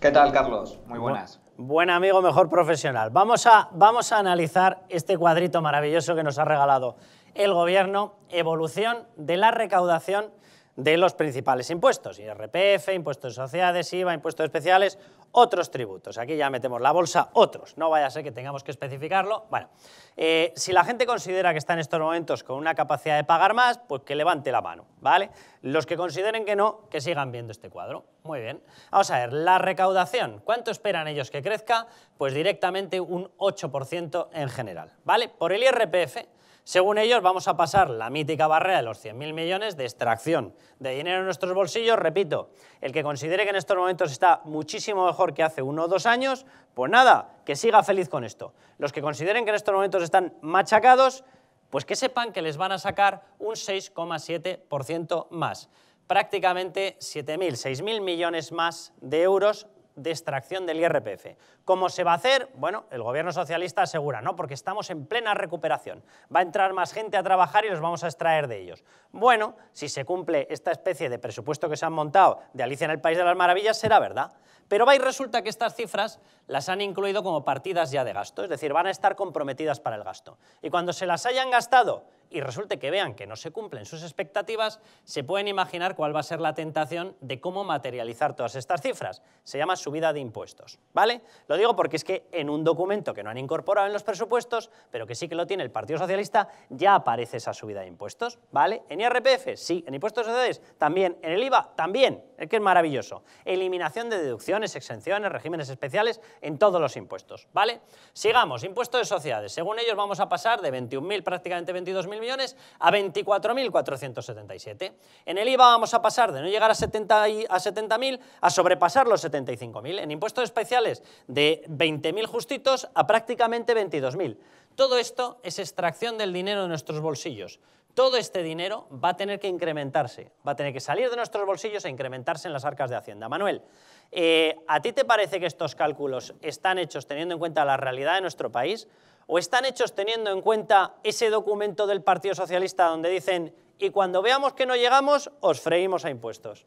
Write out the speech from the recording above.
¿Qué tal, Carlos? Muy buenas. buen amigo, mejor profesional. Vamos a, vamos a analizar este cuadrito maravilloso que nos ha regalado el Gobierno, evolución de la recaudación de los principales impuestos, IRPF, impuestos de sociedades, IVA, impuestos especiales, otros tributos. Aquí ya metemos la bolsa, otros, no vaya a ser que tengamos que especificarlo. Bueno, eh, si la gente considera que está en estos momentos con una capacidad de pagar más, pues que levante la mano, ¿vale? Los que consideren que no, que sigan viendo este cuadro. Muy bien. Vamos a ver, la recaudación, ¿cuánto esperan ellos que crezca? Pues directamente un 8% en general, ¿vale? Por el IRPF, según ellos, vamos a pasar la mítica barrera de los 100.000 millones de extracción de dinero en nuestros bolsillos, repito, el que considere que en estos momentos está muchísimo mejor que hace uno o dos años, pues nada, que siga feliz con esto. Los que consideren que en estos momentos están machacados, pues que sepan que les van a sacar un 6,7% más prácticamente 7.000, 6.000 millones más de euros de extracción del IRPF. ¿Cómo se va a hacer? Bueno, el gobierno socialista asegura, ¿no? Porque estamos en plena recuperación. Va a entrar más gente a trabajar y los vamos a extraer de ellos. Bueno, si se cumple esta especie de presupuesto que se han montado de Alicia en el País de las Maravillas, será verdad. Pero va y resulta que estas cifras las han incluido como partidas ya de gasto, es decir, van a estar comprometidas para el gasto. Y cuando se las hayan gastado y resulte que vean que no se cumplen sus expectativas, se pueden imaginar cuál va a ser la tentación de cómo materializar todas estas cifras. Se llama subida de impuestos, ¿vale? Lo digo porque es que en un documento que no han incorporado en los presupuestos, pero que sí que lo tiene el Partido Socialista, ya aparece esa subida de impuestos, ¿vale? En IRPF, sí, en impuestos de sociedades, también, en el IVA, también, es que es maravilloso. Eliminación de deducciones, exenciones, regímenes especiales, en todos los impuestos, ¿vale? Sigamos, impuestos de sociedades. Según ellos vamos a pasar de 21.000 prácticamente 22.000 a 24.477. En el IVA vamos a pasar de no llegar a 70.000 a, a sobrepasar los 75.000. En impuestos especiales de 20.000 justitos a prácticamente 22.000. Todo esto es extracción del dinero de nuestros bolsillos. Todo este dinero va a tener que incrementarse, va a tener que salir de nuestros bolsillos e incrementarse en las arcas de Hacienda. Manuel, eh, ¿a ti te parece que estos cálculos están hechos teniendo en cuenta la realidad de nuestro país? o están hechos teniendo en cuenta ese documento del Partido Socialista donde dicen y cuando veamos que no llegamos, os freímos a impuestos.